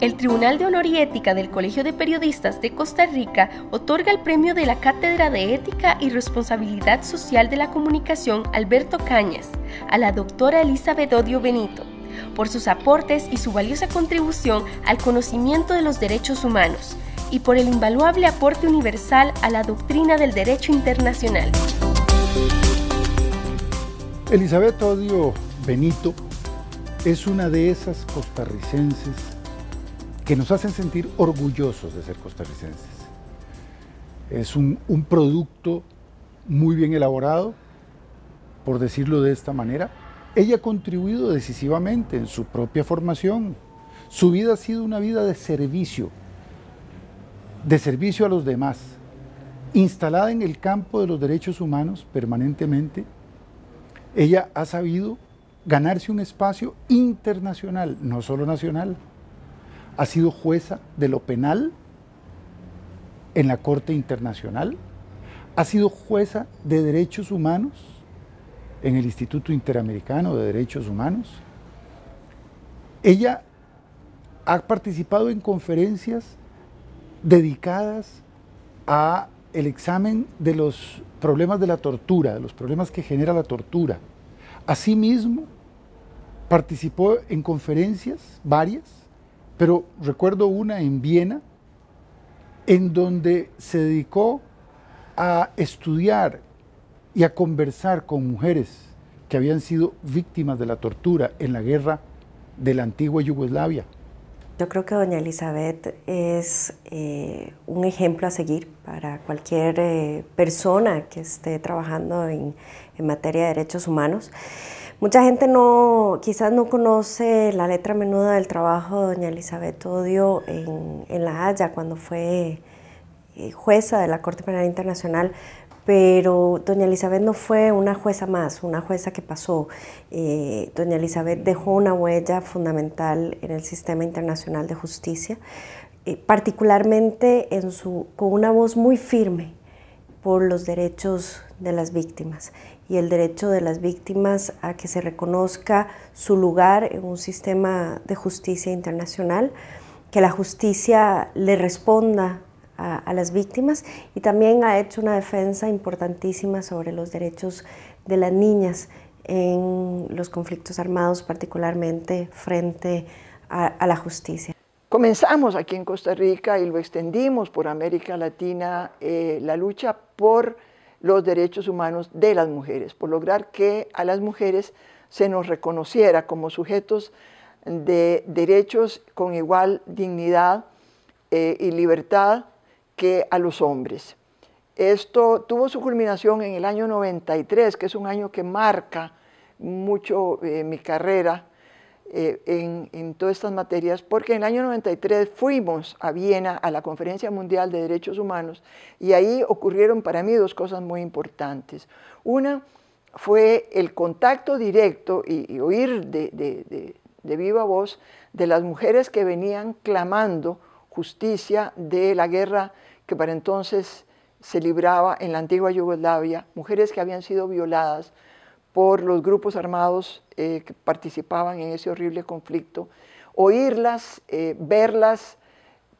El Tribunal de Honor y Ética del Colegio de Periodistas de Costa Rica otorga el premio de la Cátedra de Ética y Responsabilidad Social de la Comunicación Alberto Cañas a la doctora Elizabeth Odio Benito por sus aportes y su valiosa contribución al conocimiento de los derechos humanos y por el invaluable aporte universal a la doctrina del derecho internacional. Elizabeth Odio Benito es una de esas costarricenses que nos hacen sentir orgullosos de ser costarricenses. Es un, producto muy bien elaborado, por decirlo de esta manera. Ella ha contribuido decisivamente en su propia formación. Su vida ha sido una vida de servicio, de servicio a los demás, instalada en el campo de los derechos humanos permanentemente. Ella ha sabido ganarse un espacio internacional, no solo nacional ha sido jueza de lo penal en la Corte Internacional, ha sido jueza de derechos humanos en el Instituto Interamericano de Derechos Humanos. Ella ha participado en conferencias dedicadas a el examen de los problemas de la tortura, de los problemas que genera la tortura. Asimismo, participó en conferencias varias pero recuerdo una en Viena en donde se dedicó a estudiar y a conversar con mujeres que habían sido víctimas de la tortura en la guerra de la antigua Yugoslavia. Yo creo que doña Elizabeth es eh, un ejemplo a seguir para cualquier eh, persona que esté trabajando en materia de derechos humanos. Mucha gente no, quizás no conoce la letra menuda del trabajo de doña Elizabeth Odio en, en La Haya cuando fue eh, jueza de la Corte Penal Internacional, pero doña Elizabeth no fue una jueza más, una jueza que pasó. Eh, doña Elizabeth dejó una huella fundamental en el sistema internacional de justicia, eh, particularmente en su, con una voz muy firme por los derechos de las víctimas y el derecho de las víctimas a que se reconozca su lugar en un sistema de justicia internacional, que la justicia le responda a, las víctimas y también ha hecho una defensa importantísima sobre los derechos de las niñas en los conflictos armados, particularmente frente a la justicia. Comenzamos aquí en Costa Rica y lo extendimos por América Latina eh, la lucha por los derechos humanos de las mujeres, por lograr que a las mujeres se nos reconociera como sujetos de derechos con igual dignidad eh, y libertad que a los hombres. Esto tuvo su culminación en el año 93, que es un año que marca mucho eh, mi carrera eh, en, todas estas materias, porque en el año 93 fuimos a Viena a la Conferencia Mundial de Derechos Humanos y ahí ocurrieron para mí dos cosas muy importantes. Una fue el contacto directo y, oír de, de viva voz de las mujeres que venían clamando justicia de la guerra que para entonces se libraba en la antigua Yugoslavia, mujeres que habían sido violadas, por los grupos armados eh, que participaban en ese horrible conflicto, oírlas, eh, verlas,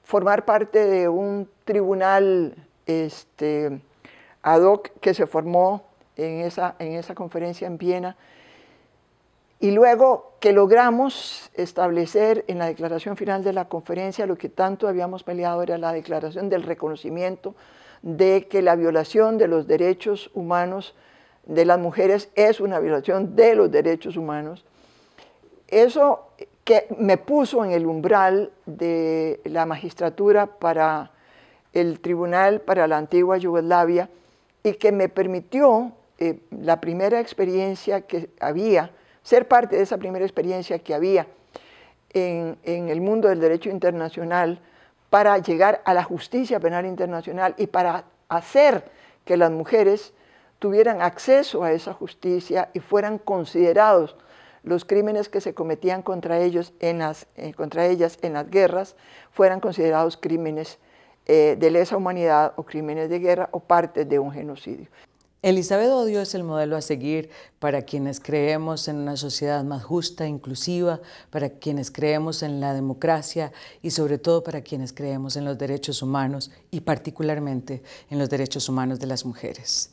formar parte de un tribunal este, ad hoc que se formó en esa, en esa conferencia en Viena, y luego que logramos establecer en la declaración final de la conferencia lo que tanto habíamos peleado era la declaración del reconocimiento de que la violación de los derechos humanos de las mujeres es una violación de los derechos humanos. Eso que me puso en el umbral de la magistratura para el Tribunal para la Antigua Yugoslavia y que me permitió eh, la primera experiencia que había, ser parte de esa primera experiencia que había en, en el mundo del derecho internacional para llegar a la justicia penal internacional y para hacer que las mujeres tuvieran acceso a esa justicia y fueran considerados los crímenes que se cometían contra, ellos eh, contra ellas en las guerras fueran considerados crímenes eh, de lesa humanidad o crímenes de guerra o parte de un genocidio. Elizabeth Odio es el modelo a seguir para quienes creemos en una sociedad más justa, e inclusiva, para quienes creemos en la democracia y sobre todo para quienes creemos en los derechos humanos y particularmente en los derechos humanos de las mujeres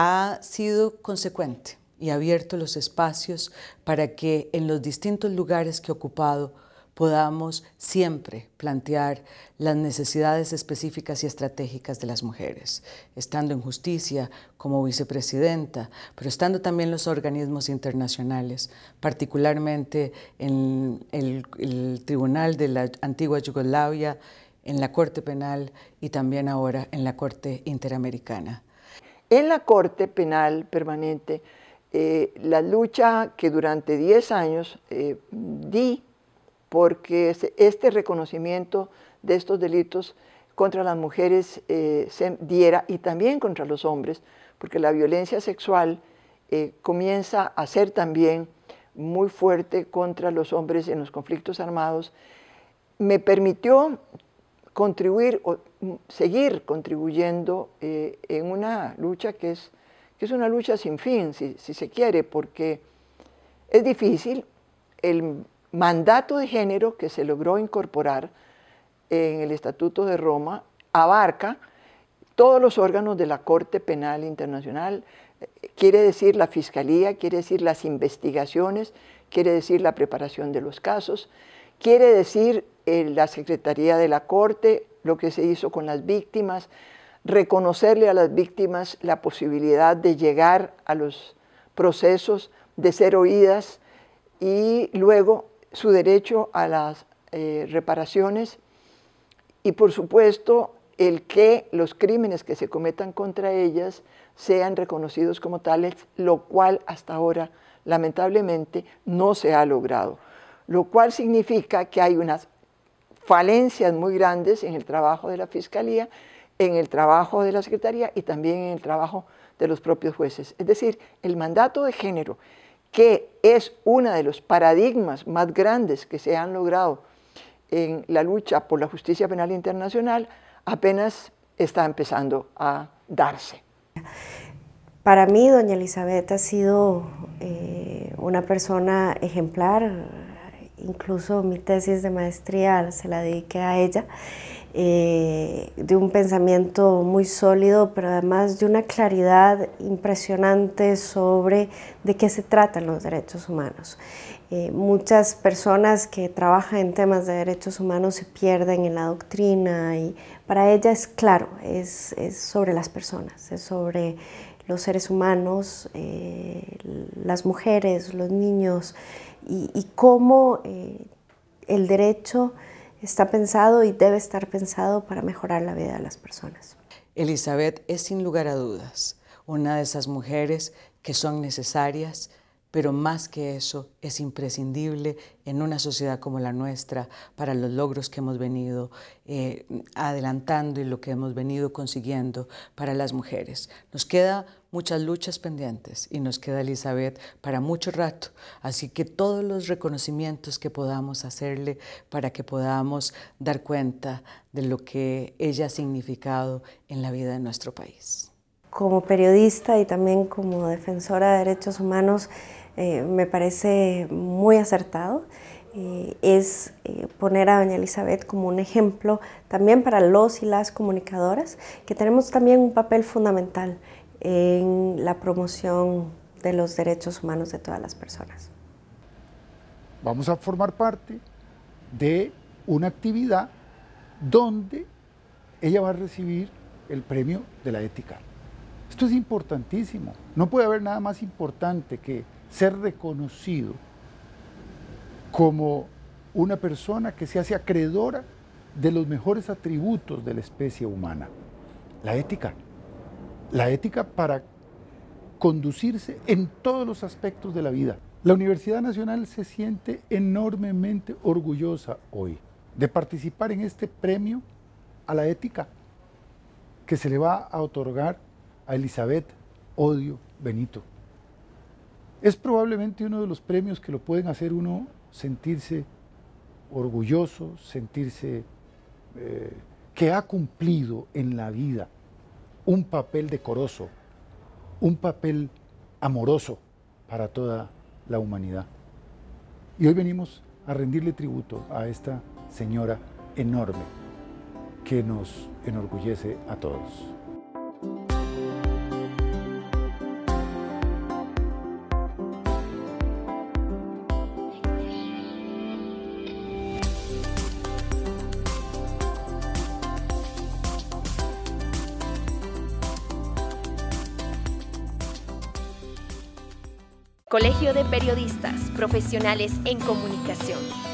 ha sido consecuente y ha abierto los espacios para que en los distintos lugares que ha ocupado podamos siempre plantear las necesidades específicas y estratégicas de las mujeres, estando en justicia como vicepresidenta, pero estando también en los organismos internacionales, particularmente en el Tribunal de la antigua Yugoslavia, en la Corte Penal y también ahora en la Corte Interamericana. En la Corte Penal Permanente, eh, la lucha que durante 10 años eh, di porque este reconocimiento de estos delitos contra las mujeres eh, se diera y también contra los hombres, porque la violencia sexual comienza a ser también muy fuerte contra los hombres en los conflictos armados, me permitió contribuir, Mm, seguir contribuyendo eh, en una lucha que es, es una lucha sin fin, si, se quiere, porque es difícil. El mandato de género que se logró incorporar en el Estatuto de Roma abarca todos los órganos de la Corte Penal Internacional, quiere decir la fiscalía, quiere decir las investigaciones, quiere decir la preparación de los casos, quiere decir eh, la Secretaría de la Corte, lo que se hizo con las víctimas, reconocerle a las víctimas la posibilidad de llegar a los procesos, de ser oídas y luego su derecho a las eh, reparaciones y por supuesto el que los crímenes que se cometan contra ellas sean reconocidos como tales, lo cual hasta ahora lamentablemente no se ha logrado, lo cual significa que hay unas falencias muy grandes en el trabajo de la Fiscalía, en el trabajo de la Secretaría y también en el trabajo de los propios jueces. Es decir, el mandato de género, que es uno de los paradigmas más grandes que se han logrado en la lucha por la justicia penal internacional, apenas está empezando a darse. Para mí, doña Elizabeth ha sido eh, una persona ejemplar, incluso mi tesis de maestría se la dediqué a ella, eh, de un pensamiento muy sólido, pero además de una claridad impresionante sobre de qué se tratan los derechos humanos. Eh, muchas personas que trabajan en temas de derechos humanos se pierden en la doctrina y para ella es claro, es sobre las personas, es sobre los seres humanos, eh, las mujeres, los niños, y, cómo eh, el derecho está pensado y debe estar pensado para mejorar la vida de las personas. Elizabeth es sin lugar a dudas una de esas mujeres que son necesarias, pero más que eso es imprescindible en una sociedad como la nuestra para los logros que hemos venido eh, adelantando y lo que hemos venido consiguiendo para las mujeres. Nos queda muchas luchas pendientes y nos queda Elizabeth para mucho rato. Así que todos los reconocimientos que podamos hacerle para que podamos dar cuenta de lo que ella ha significado en la vida de nuestro país. Como periodista y también como defensora de derechos humanos, eh, me parece muy acertado. Eh, es eh, poner a doña Elizabeth como un ejemplo también para los y las comunicadoras, que tenemos también un papel fundamental en la promoción de los derechos humanos de todas las personas. Vamos a formar parte de una actividad donde ella va a recibir el premio de la ética. Esto es importantísimo. No puede haber nada más importante que ser reconocido como una persona que se hace acreedora de los mejores atributos de la especie humana, la ética la ética para conducirse en todos los aspectos de la vida. La Universidad Nacional se siente enormemente orgullosa hoy de participar en este premio a la ética que se le va a otorgar a Elizabeth Odio Benito. Es probablemente uno de los premios que lo pueden hacer uno sentirse orgulloso, sentirse eh, que ha cumplido en la vida un papel decoroso, un papel amoroso para toda la humanidad. Y hoy venimos a rendirle tributo a esta señora enorme que nos enorgullece a todos. Colegio de Periodistas Profesionales en Comunicación.